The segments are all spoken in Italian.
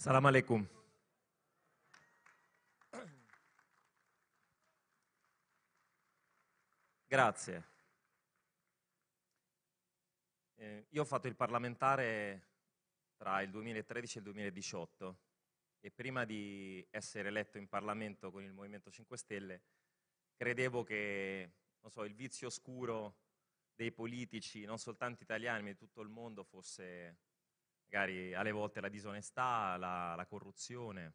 Salam alaikum. Grazie. Eh, io ho fatto il parlamentare tra il 2013 e il 2018 e prima di essere eletto in Parlamento con il Movimento 5 Stelle credevo che so, il vizio oscuro dei politici, non soltanto italiani ma di tutto il mondo, fosse magari alle volte la disonestà, la, la corruzione.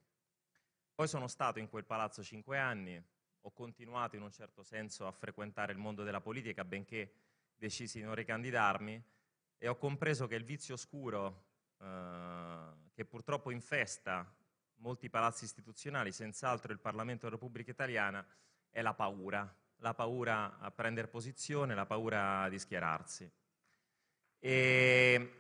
Poi sono stato in quel palazzo cinque anni, ho continuato in un certo senso a frequentare il mondo della politica, benché decisi di non ricandidarmi, e ho compreso che il vizio oscuro eh, che purtroppo infesta molti palazzi istituzionali, senz'altro il Parlamento della Repubblica Italiana, è la paura, la paura a prendere posizione, la paura di schierarsi. E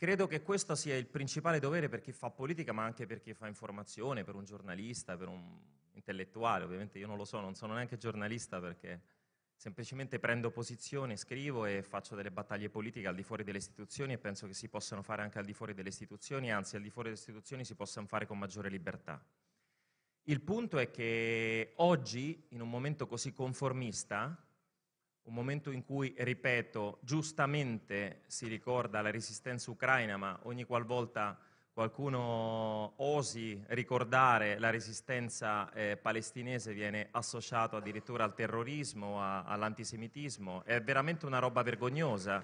Credo che questo sia il principale dovere per chi fa politica, ma anche per chi fa informazione, per un giornalista, per un intellettuale. Ovviamente io non lo so, non sono neanche giornalista perché semplicemente prendo posizione, scrivo e faccio delle battaglie politiche al di fuori delle istituzioni e penso che si possano fare anche al di fuori delle istituzioni, anzi al di fuori delle istituzioni si possano fare con maggiore libertà. Il punto è che oggi, in un momento così conformista, un momento in cui, ripeto, giustamente si ricorda la resistenza ucraina, ma ogni qualvolta qualcuno osi ricordare la resistenza eh, palestinese viene associato addirittura al terrorismo, a, all'antisemitismo, è veramente una roba vergognosa.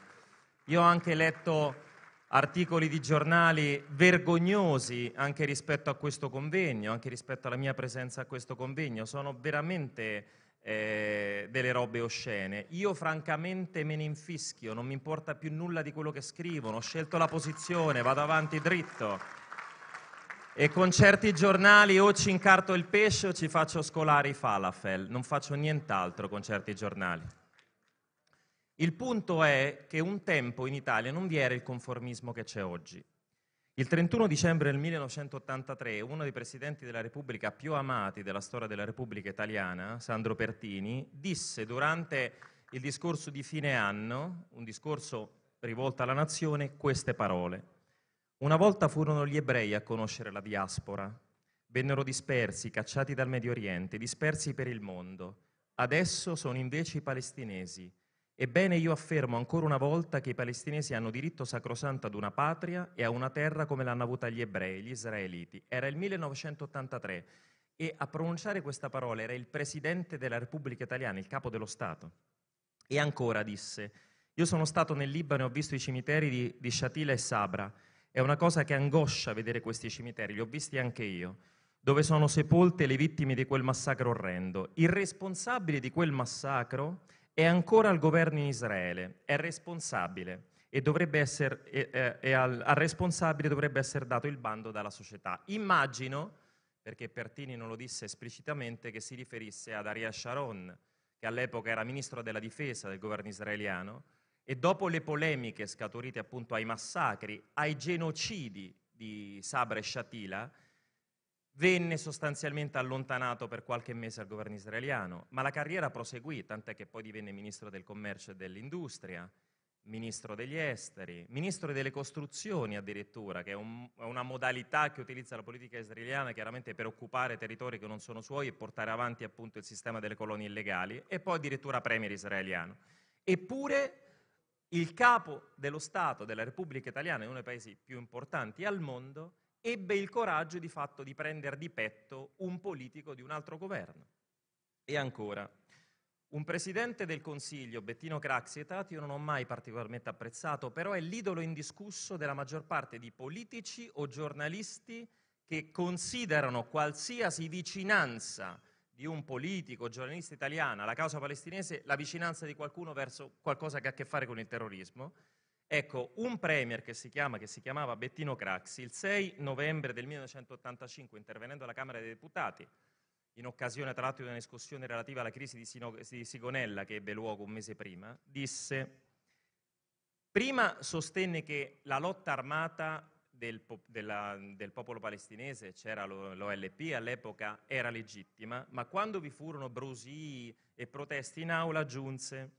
Io ho anche letto articoli di giornali vergognosi anche rispetto a questo convegno, anche rispetto alla mia presenza a questo convegno, sono veramente eh, delle robe oscene. Io francamente me ne infischio, non mi importa più nulla di quello che scrivono, ho scelto la posizione, vado avanti dritto. E con certi giornali o ci incarto il pesce o ci faccio scolare i falafel, non faccio nient'altro con certi giornali. Il punto è che un tempo in Italia non vi era il conformismo che c'è oggi. Il 31 dicembre del 1983 uno dei presidenti della Repubblica più amati della storia della Repubblica italiana, Sandro Pertini, disse durante il discorso di fine anno, un discorso rivolto alla nazione, queste parole. Una volta furono gli ebrei a conoscere la diaspora, vennero dispersi, cacciati dal Medio Oriente, dispersi per il mondo. Adesso sono invece i palestinesi, Ebbene io affermo ancora una volta che i palestinesi hanno diritto sacrosanto ad una patria e a una terra come l'hanno avuta gli ebrei, gli israeliti. Era il 1983 e a pronunciare questa parola era il Presidente della Repubblica Italiana, il Capo dello Stato. E ancora disse, io sono stato nel Libano e ho visto i cimiteri di, di Shatila e Sabra. È una cosa che angoscia vedere questi cimiteri, li ho visti anche io, dove sono sepolte le vittime di quel massacro orrendo. Il responsabile di quel massacro è ancora al governo in Israele, è responsabile e, dovrebbe essere, è, è al, al responsabile dovrebbe essere dato il bando dalla società. Immagino, perché Pertini non lo disse esplicitamente, che si riferisse ad Ariel Sharon, che all'epoca era ministro della difesa del governo israeliano, e dopo le polemiche scaturite appunto ai massacri, ai genocidi di Sabra e Shatila, Venne sostanzialmente allontanato per qualche mese dal governo israeliano, ma la carriera proseguì, tant'è che poi divenne ministro del commercio e dell'industria, ministro degli esteri, ministro delle costruzioni addirittura, che è, un, una modalità che utilizza la politica israeliana chiaramente per occupare territori che non sono suoi e portare avanti appunto il sistema delle colonie illegali, e poi addirittura premier israeliano. Eppure il capo dello Stato della Repubblica Italiana, uno dei paesi più importanti al mondo, ebbe il coraggio di fatto di prendere di petto un politico di un altro governo. E ancora, un presidente del Consiglio, Bettino Craxi, età io non ho mai particolarmente apprezzato, però è l'idolo indiscusso della maggior parte di politici o giornalisti che considerano qualsiasi vicinanza di un politico, o giornalista italiano alla causa palestinese la vicinanza di qualcuno verso qualcosa che ha a che fare con il terrorismo Ecco, un premier che si, chiama, che si chiamava Bettino Craxi, il 6 novembre del 1985, intervenendo alla Camera dei Deputati, in occasione tra l'altro di una discussione relativa alla crisi di, Sino- di Sigonella che ebbe luogo un mese prima, disse, prima sostenne che la lotta armata del, della, del popolo palestinese, c'era l'OLP all'epoca, era legittima, ma quando vi furono brusii e proteste in aula giunse...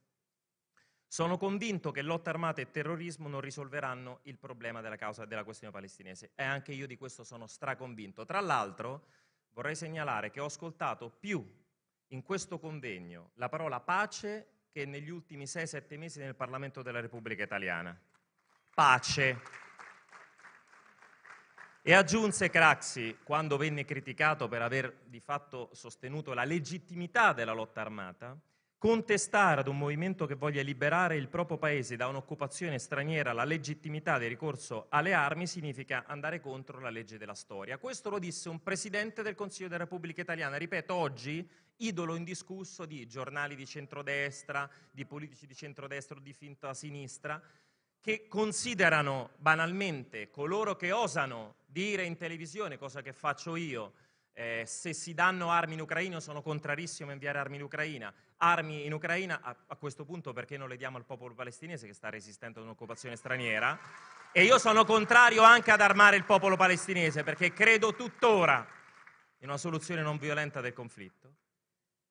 Sono convinto che lotta armata e terrorismo non risolveranno il problema della causa della questione palestinese e anche io di questo sono straconvinto. Tra l'altro vorrei segnalare che ho ascoltato più in questo convegno la parola pace che negli ultimi 6-7 mesi nel Parlamento della Repubblica Italiana. Pace. E aggiunse Craxi, quando venne criticato per aver di fatto sostenuto la legittimità della lotta armata, contestare ad un movimento che voglia liberare il proprio Paese da un'occupazione straniera la legittimità del ricorso alle armi significa andare contro la legge della storia. Questo lo disse un Presidente del Consiglio della Repubblica Italiana, ripeto, oggi idolo indiscusso di giornali di centrodestra, di politici di centrodestra o di finta sinistra, che considerano banalmente coloro che osano dire in televisione, cosa che faccio io, eh, se si danno armi in Ucraina sono contrarissimo a inviare armi in Ucraina, armi in Ucraina, a, a, questo punto perché non le diamo al popolo palestinese che sta resistendo ad un'occupazione straniera? E io sono contrario anche ad armare il popolo palestinese perché credo tuttora in una soluzione non violenta del conflitto.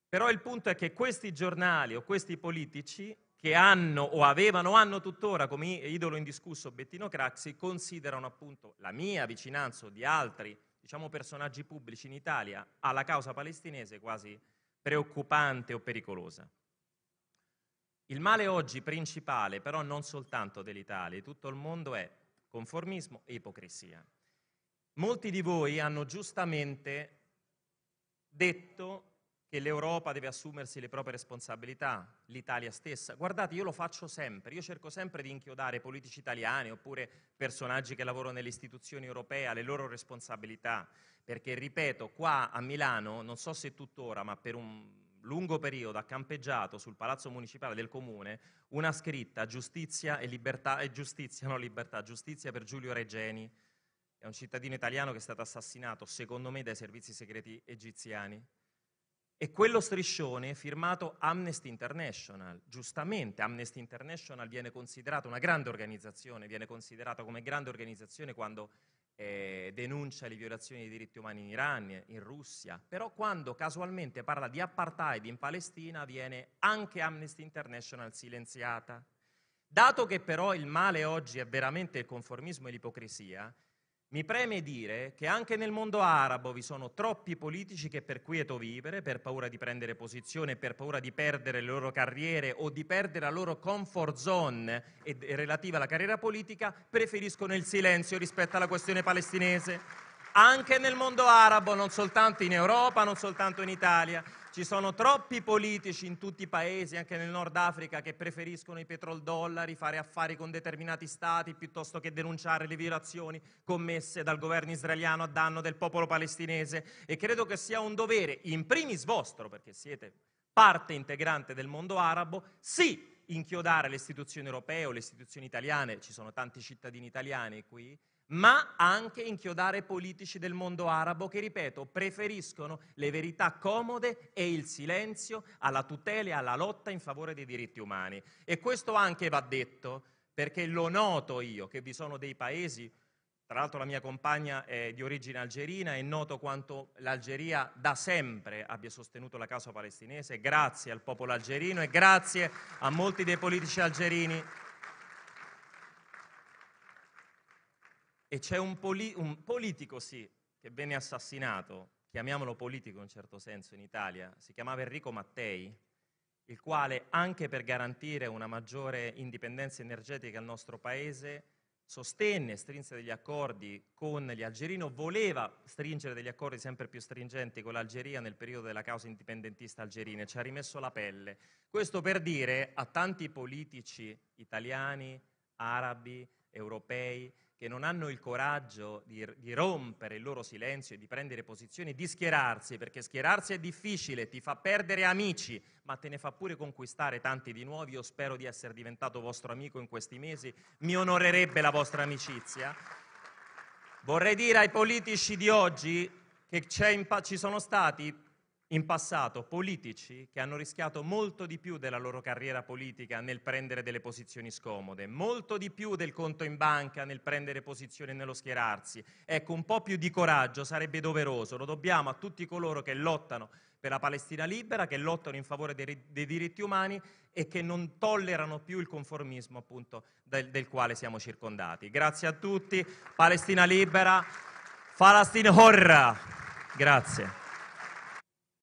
Però il punto è che questi giornali o questi politici che hanno o avevano hanno tuttora come idolo indiscusso Bettino Craxi considerano appunto la mia vicinanza o di altri diciamo personaggi pubblici in Italia alla causa palestinese quasi preoccupante o pericolosa. Il male oggi principale, però non soltanto dell'Italia, di tutto il mondo è conformismo e ipocrisia. Molti di voi hanno giustamente detto che l'Europa deve assumersi le proprie responsabilità, l'Italia stessa. Guardate, io lo faccio sempre, io cerco sempre di inchiodare politici italiani oppure personaggi che lavorano nelle istituzioni europee alle loro responsabilità, perché ripeto, qua a Milano, non so se tuttora, ma per un lungo periodo ha campeggiato sul palazzo municipale del comune una scritta giustizia e libertà e giustizia, no libertà, giustizia per Giulio Regeni, è un cittadino italiano che è stato assassinato, secondo me, dai servizi segreti egiziani. E quello striscione è firmato Amnesty International, giustamente Amnesty International viene considerata una grande organizzazione, viene considerata come grande organizzazione quando eh, denuncia le violazioni dei diritti umani in Iran, in Russia, però quando casualmente parla di apartheid in Palestina viene anche Amnesty International silenziata. Dato che però il male oggi è veramente il conformismo e l'ipocrisia, mi preme dire che anche nel mondo arabo vi sono troppi politici che per quieto vivere, per paura di prendere posizione, per paura di perdere le loro carriere o di perdere la loro comfort zone e, relativa alla carriera politica, preferiscono il silenzio rispetto alla questione palestinese. Anche nel mondo arabo, non soltanto in Europa, non soltanto in Italia. Ci sono troppi politici in tutti i paesi, anche nel Nord Africa, che preferiscono i petrodollari, fare affari con determinati stati piuttosto che denunciare le violazioni commesse dal governo israeliano a danno del popolo palestinese e credo che sia un dovere, in primis vostro, perché siete parte integrante del mondo arabo, sì inchiodare le istituzioni europee o le istituzioni italiane, ci sono tanti cittadini italiani qui, ma anche inchiodare politici del mondo arabo che, ripeto, preferiscono le verità comode e il silenzio alla tutela e alla lotta in favore dei diritti umani. E questo anche va detto, perché lo noto io, che vi sono dei paesi, tra l'altro la mia compagna è di origine algerina e noto quanto l'Algeria da sempre abbia sostenuto la causa palestinese, grazie al popolo algerino e grazie a molti dei politici algerini e c'è un, poli- un politico, sì, che venne assassinato, chiamiamolo politico in un certo senso in Italia, si chiamava Enrico Mattei, il quale anche per garantire una maggiore indipendenza energetica al nostro Paese sostenne, strinse degli accordi con gli algerini, voleva stringere degli accordi sempre più stringenti con l'Algeria nel periodo della causa indipendentista algerina, e ci ha rimesso la pelle. Questo per dire a tanti politici italiani, arabi, europei, che non hanno il coraggio di, di, rompere il loro silenzio e di prendere posizioni, di schierarsi, perché schierarsi è difficile, ti fa perdere amici, ma te ne fa pure conquistare tanti di nuovi. Io spero di essere diventato vostro amico in questi mesi, mi onorerebbe la vostra amicizia. Vorrei dire ai politici di oggi che pa- ci sono stati in passato politici che hanno rischiato molto di più della loro carriera politica nel prendere delle posizioni scomode, molto di più del conto in banca nel prendere posizioni e nello schierarsi. Ecco, un po' più di coraggio sarebbe doveroso, lo dobbiamo a tutti coloro che lottano per la Palestina libera, che lottano in favore dei, dei diritti umani e che non tollerano più il conformismo appunto del, del quale siamo circondati. Grazie a tutti, Palestina libera, Falastin Horra. Grazie.